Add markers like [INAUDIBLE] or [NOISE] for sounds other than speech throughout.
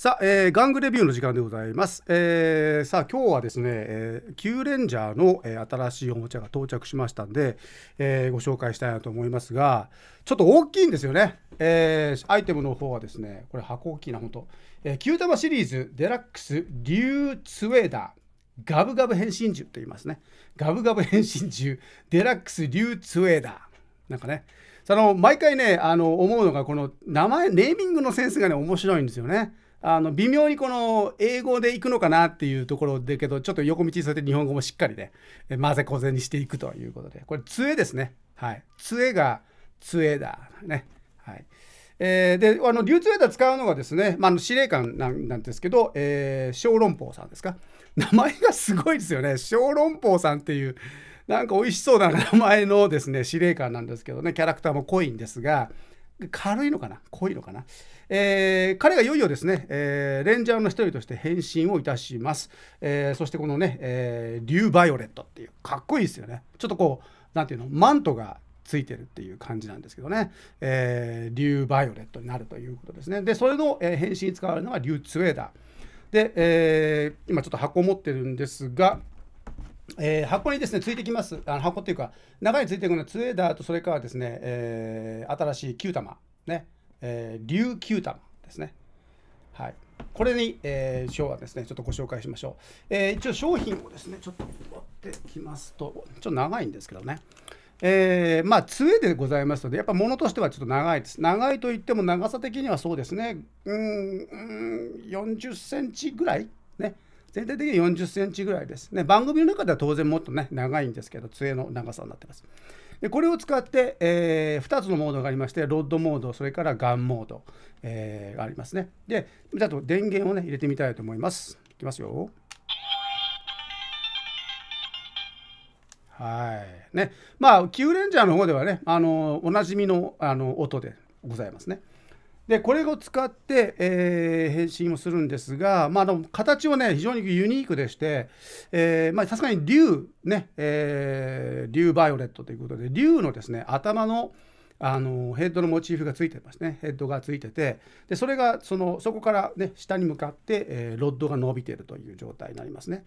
さあ、えー、玩具レビューの時間でございます。えー、さあ、今日はですね、えー、キューレンジャーの、えー、新しいおもちゃが到着しましたんで、えー、ご紹介したいなと思いますが、ちょっと大きいんですよね。えー、アイテムの方はですね、これ箱大きいな、本当。えー、9玉シリーズデラックスリュウツウェーダー。ガブガブ変身獣と言いますね。ガブガブ変身獣デラックスリュウツウェーダー。なんかね。その毎回ね、あの思うのが、この名前、ネーミングのセンスがね、面白いんですよね。あの微妙にこの英語でいくのかなっていうところだけどちょっと横道に沿って日本語もしっかりね混ぜこぜにしていくということでこれ杖ですねはい杖が杖だねはいえー、であの流通枝使うのがですね、まあ、の司令官なんですけど、えー、小籠包さんですか [LAUGHS] 名前がすごいですよね小籠包さんっていうなんか美味しそうな名前のですね司令官なんですけどねキャラクターも濃いんですが軽いのかな濃いのかな、えー、彼がいよいよですね、えー、レンジャーの一人として変身をいたします。えー、そしてこのね、えー、リュー・バイオレットっていう、かっこいいですよね。ちょっとこう、何ていうの、マントがついてるっていう感じなんですけどね、えー、リュー・バイオレットになるということですね。で、それの、え変身に使われるのがリュー・ツウェーダー。で、え今ちょっと箱を持ってるんですが、えー、箱にですねついてきますあの箱っていうか中についてくるのはツエダーとそれからですね、えー、新しい9玉ね、えー、琉玉ですねはいこれに、えー、今日はですねちょっとご紹介しましょう、えー、一応商品をですねちょっと持ってきますとちょっと長いんですけどねえー、まあ杖でございますのでやっぱ物としてはちょっと長いです長いといっても長さ的にはそうですねうんうん40センチぐらいね全体的に40センチぐらいです。ね、番組の中では当然もっとね、長いんですけど、杖の長さになってます。でこれを使って、えー、2つのモードがありまして、ロッドモード、それからガンモード、えー、がありますね。で、ちょっと電源をね、入れてみたいと思います。いきますよ。はい。ね。まあ、キレンジャーの方ではね、あの、おなじみのあの音でございますね。でこれを使って、えー、変身をするんですが、まあ、の形はね非常にユニークでしてさすがに竜ね、えー、竜バイオレットということで竜のですね頭のあのヘッドのモチーフがついてますねヘッドがついててでそれがそのそこから、ね、下に向かって、えー、ロッドが伸びているという状態になりますね。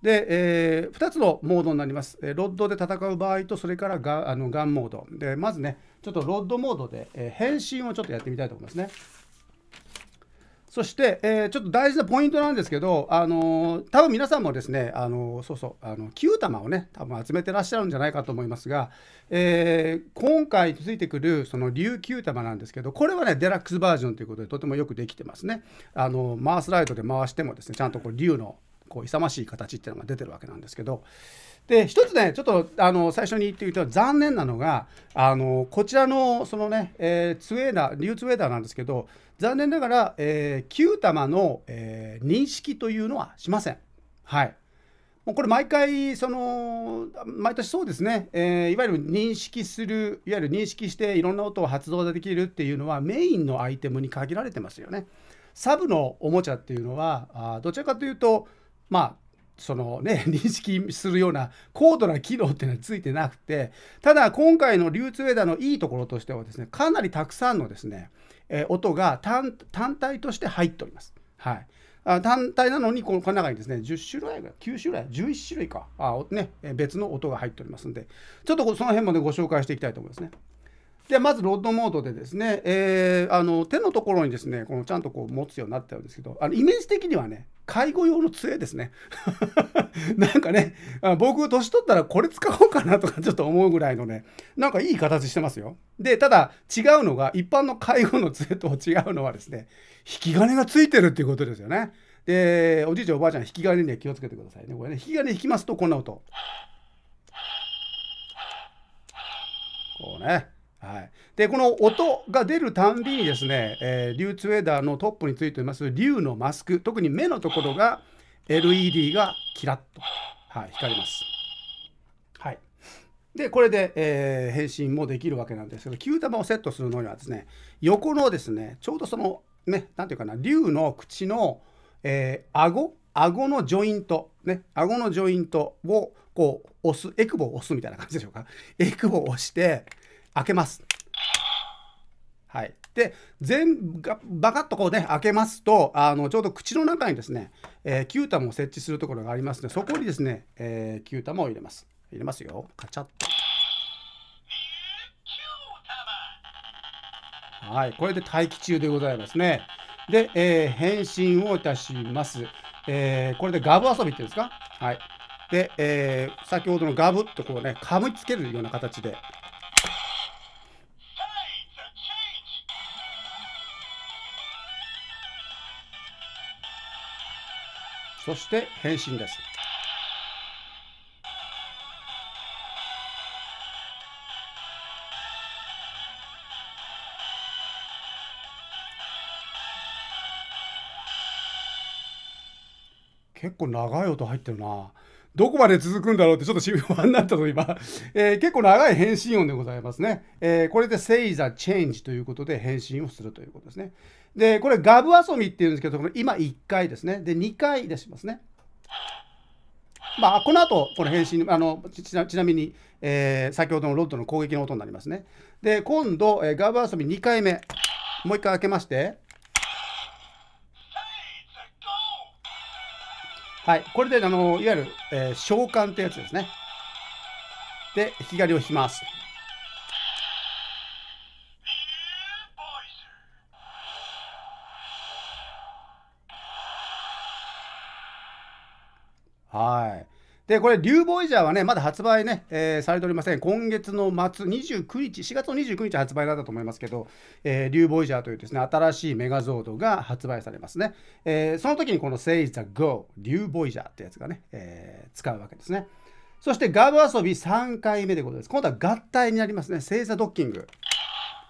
で、えー、2つのモードになります。ロッドで戦う場合と、それからガあのガンモード。で、まずね、ちょっとロッドモードで、えー、返信をちょっとやってみたいと思いますね。そして、えー、ちょっと大事なポイントなんですけど、あのー、多分皆さんもですね、あのー、そうそう、あの9玉をね、多分集めてらっしゃるんじゃないかと思いますが、えー、今回ついてくるその竜9玉なんですけど、これはね、デラックスバージョンということで、とてもよくできてますね。あのー、マースライトで回してもですね、ちゃんとこう竜のこう勇ましい形っていうのが出てるわけなんですけどで一つねちょっとあの最初に言ってみた残念なのがあのこちらのそのね、えー、ツウェーダーリューツウェーダーなんですけど残念ながら、えー、9玉の、えー、認識というのはしません。はいもうこれ毎回その毎年そうですね、えー、いわゆる認識するいわゆる認識していろんな音を発動できるっていうのはメインのアイテムに限られてますよね。サブのおもちゃっていうのはあどちらかというとまあそのね [LAUGHS] 認識するような高度な機能っていうのはついてなくてただ今回の流通エダのいいところとしてはですねかなりたくさんのですね、え音が単体として入っております。はい、あ単体なのにこの中にですね10種類ぐらい9種類11種類かあ、ね、別の音が入っておりますんでちょっとその辺もねご紹介していきたいと思いますね。でまずロッドモードでですね、えー、あの手のところにですねこのちゃんとこう持つようになってるんですけどあのイメージ的にはね介護用の杖ですね [LAUGHS] なんかね僕年取ったらこれ使おうかなとかちょっと思うぐらいのねなんかいい形してますよでただ違うのが一般の介護の杖と違うのはですね引き金がついてるっていうことですよねでおじいちゃんおばあちゃん引き金には気をつけてくださいねこれね引き金引きますとこんな音こうねでこの音が出るたんびにですね、えー、ウェーダーのトップについています竜のマスク特に目のところが LED がキラッと、はい、光ります。はい、でこれで、えー、変身もできるわけなんですけど球玉をセットするのにはですね横のですねちょうどそのね何て言うかな竜の口の、えー、顎顎のジョイントね顎のジョイントをこう押すエクボを押すみたいな感じでしょうかエクボを押して開けますはい、で全がバカッとこうね開けますとあのちょうど口の中にですね、えー、キュータムを設置するところがありますのでそこにですね、えー、キュータムを入れます入れますよカチャッとはいこれで待機中でございますねで、えー、返信をいたします、えー、これでガブ遊びっていうんですかはいで、えー、先ほどのガブっとこうね噛みつけるような形でそして変身です。結構長い音入ってるな。どこまで続くんだろうってちょっと不安になったと今、[LAUGHS] えー、結構長い返信音でございますね。えー、これで Say the Change ということで返信をするということですね。で、これガブ遊びっていうんですけど、今1回ですね。で、2回出しますね。まあ、この後、この返信、あのちなちなみに、えー、先ほどのロッドの攻撃の音になりますね。で、今度、えー、ガブ遊び2回目、もう1回開けまして、はい、これで、あの、いわゆる、えー、召喚ってやつですね。で、引き金を引きます。で、これ、リューボイジャーはね、まだ発売ね、えー、されておりません。今月の末、29日、4月の29日発売だったと思いますけど、えー、リューボイジャーというですね、新しいメガゾードが発売されますね。えー、その時にこの Say the Go、リューボイジャーってやつがね、えー、使うわけですね。そして、ガブ遊び3回目でございます。今度は合体になりますね。星座ドッキング。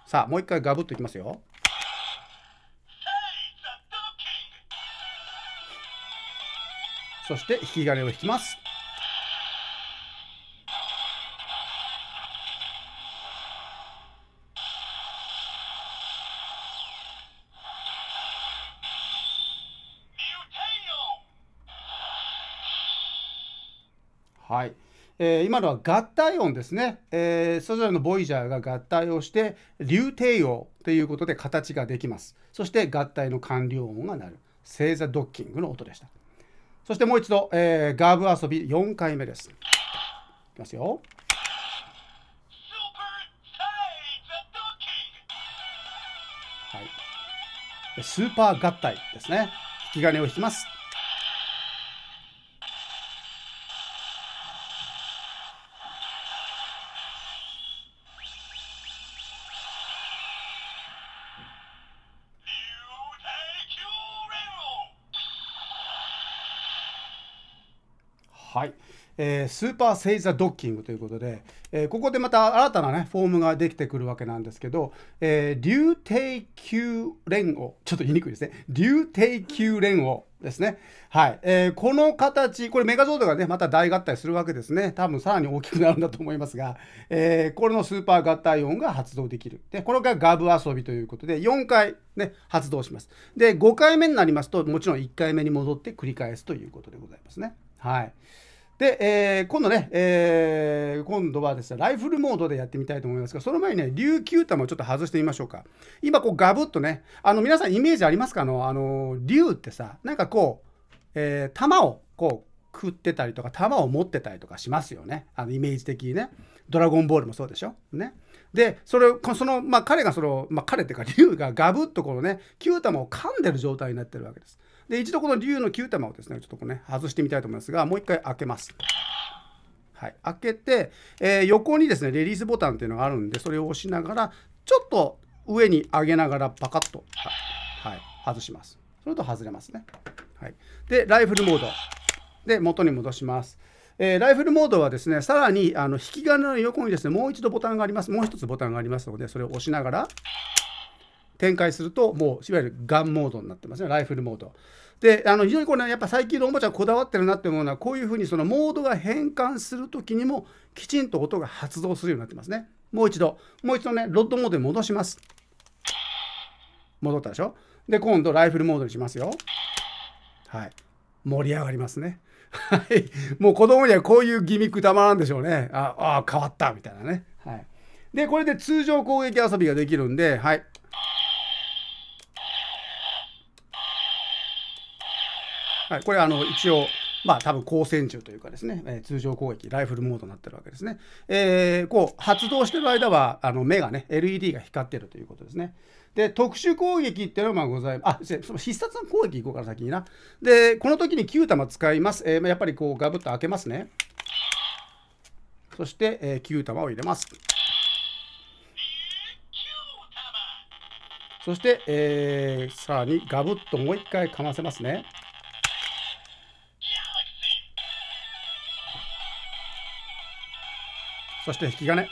さあ、もう一回ガブっといきますよ。そして、引き金を引きます。はい。えー、今のは合体音ですね、えー、それぞれのボイジャーが合体をして流体音ということで形ができますそして合体の完了音が鳴る星座ドッキングの音でしたそしてもう一度、えー、ガーブ遊び4回目ですいきますよはいスーパー合体ですね引き金を引きますえー、スーパーセイザードッキングということで、えー、ここでまた新たな、ね、フォームができてくるわけなんですけど、えー、流低球連合、ちょっと言いにくいですね、流低球連合ですね、はいえー、この形、これメガゾードが、ね、また大合体するわけですね、多分さらに大きくなるんだと思いますが、えー、これのスーパー合体音が発動できる。でこれがガブ遊びということで、4回、ね、発動します。で、5回目になりますと、もちろん1回目に戻って繰り返すということでございますね。はいで、えー、今度ね、えー、今度はですね、ライフルモードでやってみたいと思いますが、その前にね、琉球玉をちょっと外してみましょうか。今、こう、ガブッとね、あの、皆さんイメージありますかあの、あの、竜ってさ、なんかこう、えー、玉をこう、食ってたりとか、玉を持ってたりとかしますよね。あの、イメージ的にね。ドラゴンボールもそうでしょ。ね。で、それ、その、まあ、彼がその、まあ、彼っていうか、竜がガブッとこのね、球玉を噛んでる状態になってるわけです。で一度この竜の9玉をですねちょっとこね、外してみたいと思いますがもう一回開けます。はい、開けて、えー、横にですねレリースボタンっていうのがあるんでそれを押しながらちょっと上に上げながらパカッと、はい、外します。それと外れますね。はい、でライフルモードで元に戻します。えー、ライフルモードはですね、さらにあの引き金の横にですね、もう一度ボタンがあります。もう一つボタンがありますので、それを押しながら、展開すると、もういわゆるガンモードになってますね、ライフルモード。であの非常にこれ、ね、やっぱ最近のおもちゃこだわってるなって思うのはこういうふうにそのモードが変換する時にもきちんと音が発動するようになってますね。もう一度もう一度ねロッドモードに戻します。戻ったでしょで今度ライフルモードにしますよ。はい。盛り上がりますね。はい。もう子供にはこういうギミックたまらんでしょうね。ああ、変わったみたいなね。はい。で、これで通常攻撃遊びができるんで、はい。はい、これあの一応、まあ、多分光線銃というかですね、えー、通常攻撃、ライフルモードになってるわけですね。えー、こう発動してる間はあの目がね、LED が光ってるということですね。で、特殊攻撃っていうのはまあございます。あ、その必殺の攻撃いこうかな、先にな。で、この時に9玉使います。えー、やっぱりこうガブッと開けますね。そして、えー、9玉を入れます。そして、えー、さらにガブッともう一回かませますね。そして引き金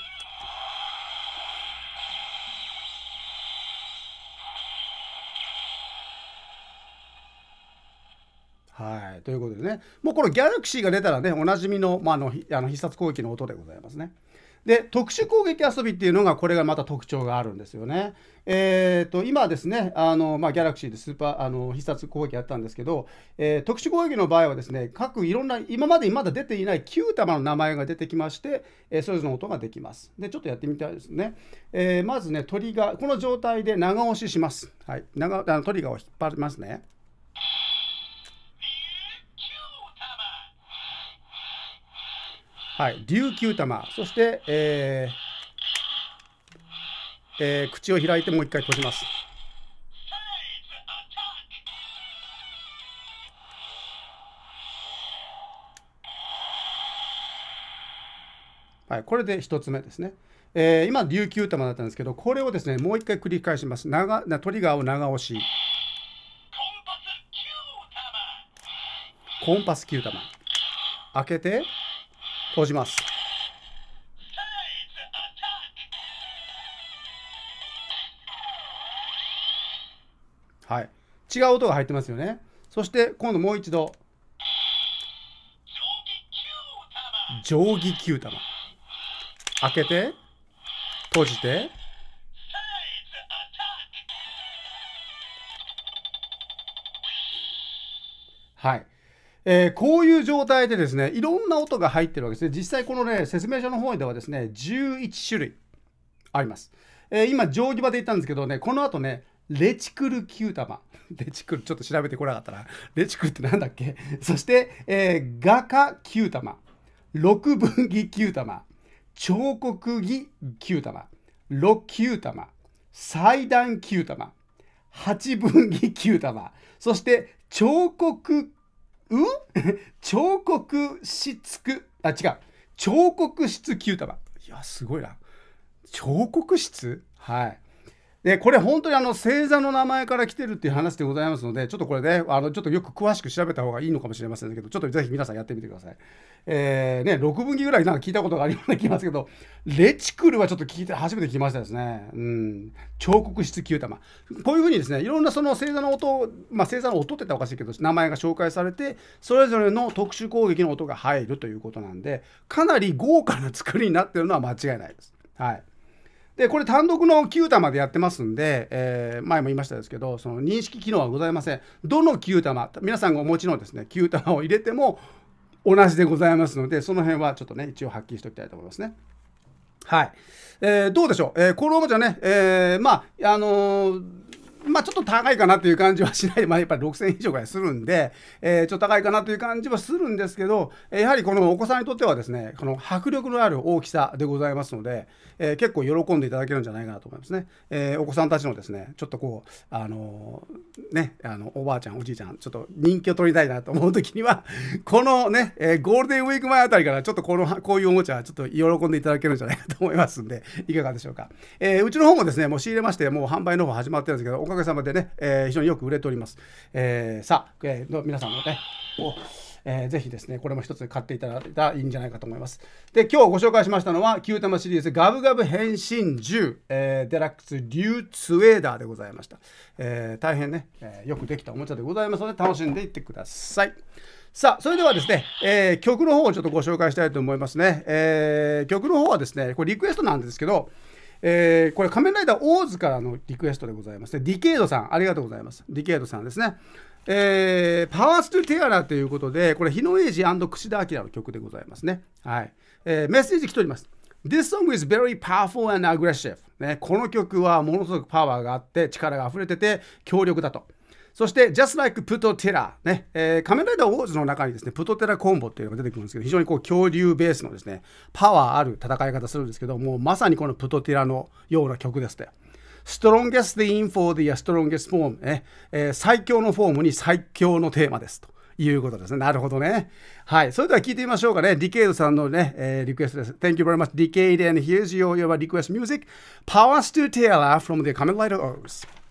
はいということでねもうこのギャラクシーが出たらねおなじみの,、まあ、あの必殺攻撃の音でございますねで特殊攻撃遊びっていうのがこれがまた特徴があるんですよね。えーと、今ですねあの、まあ、ギャラクシーでスーパーあの必殺攻撃やったんですけど、えー、特殊攻撃の場合はですね各いろんな今までにまだ出ていない9玉の名前が出てきまして、えー、それぞれの音ができます。でちょっとやってみたいですね。えー、まずね鳥がこの状態で長押しします。はい、長あのトリガーを引っ張りますね。はい、琉球玉、そして、えーえー、口を開いてもう一回閉じます。はい、これで1つ目ですね。えー、今、琉球玉だったんですけど、これをですね、もう一回繰り返します。長トリガーを長押し。コンパス球玉。開けて、閉じます。はい。違う音が入ってますよね。そして今度もう一度。定規9玉。開けて、閉じて。はい。えー、こういう状態でですね、いろんな音が入ってるわけですね。実際このね、説明書の方ではですね、11種類あります。えー、今、定規場で言ったんですけどね、この後ね、レチクル9玉。[LAUGHS] レチクル、ちょっと調べてこなかったな。レチクルって何だっけそして、えー、画家9玉。六分儀9玉。彫刻儀9玉。6球玉。祭壇9玉。8分儀9玉。そして、彫刻う [LAUGHS] 彫刻しつくあ違う彫刻室9束いやすごいな彫刻室はいでこれ本当にあの星座の名前から来てるっていう話でございますのでちょっとこれねあのちょっとよく詳しく調べた方がいいのかもしれませんけどちょっとぜひ皆さんやってみてください。えー、ね6分岐ぐらいなんか聞いたことがあるような気がするけどレチクルはちょっと聞いて初めて聞きましたですね。うん、彫刻質球玉こういうふうにですねいろんなその星座の音、まあ、星座の音って言ったらおかしいけど名前が紹介されてそれぞれの特殊攻撃の音が入るということなんでかなり豪華な作りになってるのは間違いないです。はいでこれ単独の9玉でやってますんで、えー、前も言いましたですけどその認識機能はございませんどの9玉皆さんがお持ちのですね9玉を入れても同じでございますのでその辺はちょっとね一応はっきりしておきたいと思いますね。はい、えー、どうでしょう、えー、このままじゃね、えー、まああのーまあ、ちょっと高いかなという感じはしないで、[LAUGHS] まあ、やっぱり6000円以上ぐらいするんで、えー、ちょっと高いかなという感じはするんですけど、やはりこのお子さんにとってはですね、この迫力のある大きさでございますので、えー、結構喜んでいただけるんじゃないかなと思いますね。えー、お子さんたちのですね、ちょっとこう、あのね、あのおばあちゃん、おじいちゃん、ちょっと人気を取りたいなと思うときには、[LAUGHS] このね、えゴールデンウィーク前あたりから、ちょっとこのこういうおもちゃ、はちょっと喜んでいただけるんじゃないかと思いますんで、いかがでしょうか。えうちの方もですね、もう仕入れまして、もう販売の方始まってるんですけど、げさまでね、えー、非常によく売れております。えー、さあ、えー、の皆さんもね、えー、ぜひですね、これも一つ買っていただいたらいいんじゃないかと思います。で、今日ご紹介しましたのは、9玉シリーズガブガブ変身銃、えー、デラックスリューツウェーダーでございました。えー、大変ね、えー、よくできたおもちゃでございますので、楽しんでいってください。さあ、それではですね、えー、曲の方をちょっとご紹介したいと思いますね。えー、曲の方はですね、これリクエストなんですけど、えー、これ仮面ライダーオーズからのリクエストでございますね。ディケードさん、ありがとうございます。ディケードさんですね。えー、パワーストゥテアラーということで、これ、日野英二櫛田明の曲でございますね。はい。えー、メッセージ来ております。This song is very powerful and aggressive. ね、この曲はものすごくパワーがあって、力が溢れてて、強力だと。そして Just Like プトテラ、ねえー、仮面ライダーウォーズの中にですね、プトテラコンボっていうのが出てくるんですけど、非常にこう恐竜ベースのですね、パワーある戦い方するんですけど、もうまさにこのプトテラのような曲ですね。Strongest in for the strongest form、ねえ最強のフォームに最強のテーマですと。いうことですね。なるほどね。はい。それでは聞いてみましょうかね。ディケイドさんのね、えー、リクエストです。Thank you very much, Decade, and here's your, your request music, Powers to Taylor from the Kamen l i d e r Earth.